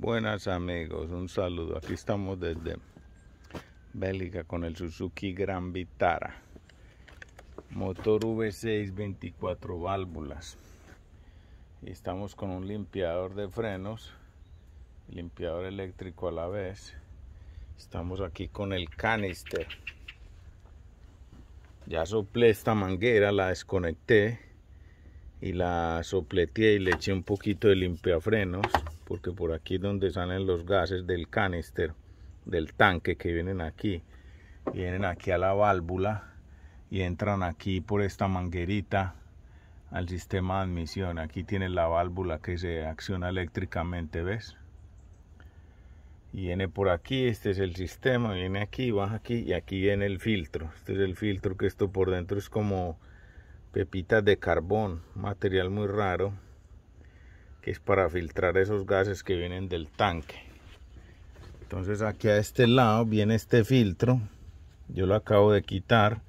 Buenas amigos, un saludo. Aquí estamos desde Bélgica con el Suzuki Gran Vitara. Motor V6 24 válvulas. estamos con un limpiador de frenos, limpiador eléctrico a la vez. Estamos aquí con el canister. Ya soplé esta manguera, la desconecté y la sopleteé y le eché un poquito de limpiafrenos. frenos porque por aquí es donde salen los gases del canister, del tanque que vienen aquí, vienen aquí a la válvula y entran aquí por esta manguerita al sistema de admisión. Aquí tiene la válvula que se acciona eléctricamente, ¿ves? Y viene por aquí, este es el sistema, viene aquí, baja aquí y aquí viene el filtro. Este es el filtro que esto por dentro es como pepitas de carbón, material muy raro que es para filtrar esos gases que vienen del tanque entonces aquí a este lado viene este filtro yo lo acabo de quitar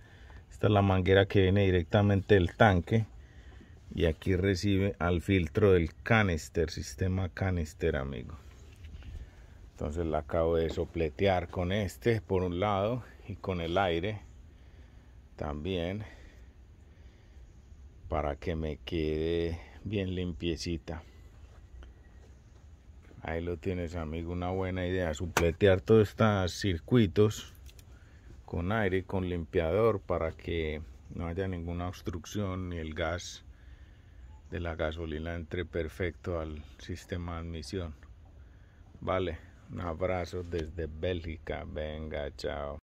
esta es la manguera que viene directamente del tanque y aquí recibe al filtro del canister sistema canister amigo entonces la acabo de sopletear con este por un lado y con el aire también para que me quede bien limpiecita Ahí lo tienes, amigo, una buena idea. Supletear todos estos circuitos con aire, con limpiador, para que no haya ninguna obstrucción ni el gas de la gasolina entre perfecto al sistema de admisión. Vale, un abrazo desde Bélgica. Venga, chao.